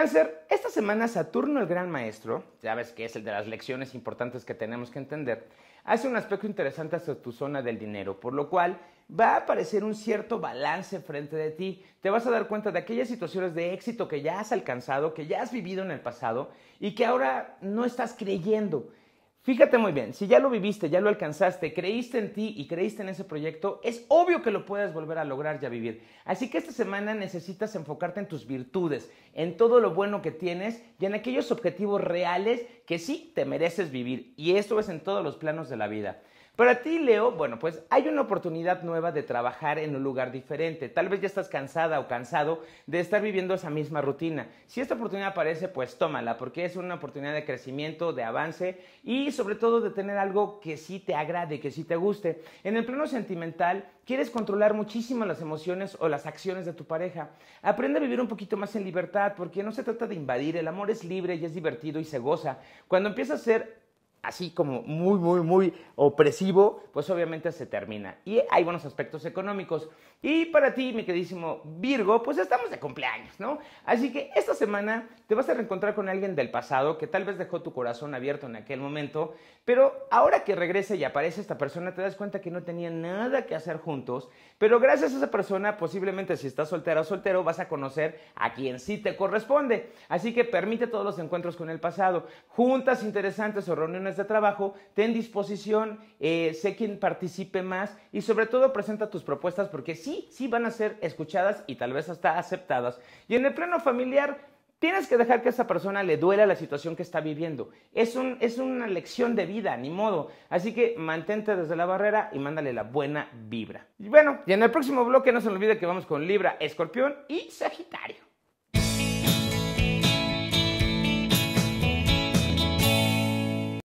Cáncer, esta semana Saturno el Gran Maestro, ya ves que es el de las lecciones importantes que tenemos que entender, hace un aspecto interesante hacia tu zona del dinero, por lo cual va a aparecer un cierto balance frente de ti. Te vas a dar cuenta de aquellas situaciones de éxito que ya has alcanzado, que ya has vivido en el pasado y que ahora no estás creyendo. Fíjate muy bien, si ya lo viviste, ya lo alcanzaste, creíste en ti y creíste en ese proyecto, es obvio que lo puedes volver a lograr y a vivir. Así que esta semana necesitas enfocarte en tus virtudes, en todo lo bueno que tienes y en aquellos objetivos reales que sí te mereces vivir. Y esto es en todos los planos de la vida. Para ti, Leo, bueno, pues hay una oportunidad nueva de trabajar en un lugar diferente. Tal vez ya estás cansada o cansado de estar viviendo esa misma rutina. Si esta oportunidad aparece, pues tómala, porque es una oportunidad de crecimiento, de avance y sobre todo de tener algo que sí te agrade, que sí te guste. En el plano sentimental, quieres controlar muchísimo las emociones o las acciones de tu pareja. Aprende a vivir un poquito más en libertad, porque no se trata de invadir. El amor es libre y es divertido y se goza. Cuando empiezas a ser así como muy, muy, muy opresivo, pues obviamente se termina. Y hay buenos aspectos económicos. Y para ti, mi queridísimo Virgo, pues estamos de cumpleaños, ¿no? Así que esta semana te vas a reencontrar con alguien del pasado que tal vez dejó tu corazón abierto en aquel momento, pero ahora que regresa y aparece esta persona, te das cuenta que no tenía nada que hacer juntos, pero gracias a esa persona, posiblemente si estás soltera o soltero, vas a conocer a quien sí te corresponde. Así que permite todos los encuentros con el pasado, juntas interesantes o reuniones de trabajo, ten disposición, eh, sé quién participe más y sobre todo presenta tus propuestas porque sí, sí van a ser escuchadas y tal vez hasta aceptadas. Y en el plano familiar, Tienes que dejar que esa persona le duela la situación que está viviendo. Es, es una lección de vida, ni modo. Así que mantente desde la barrera y mándale la buena vibra. Y bueno, y en el próximo bloque no se olvide que vamos con Libra, Escorpión y Sagitario.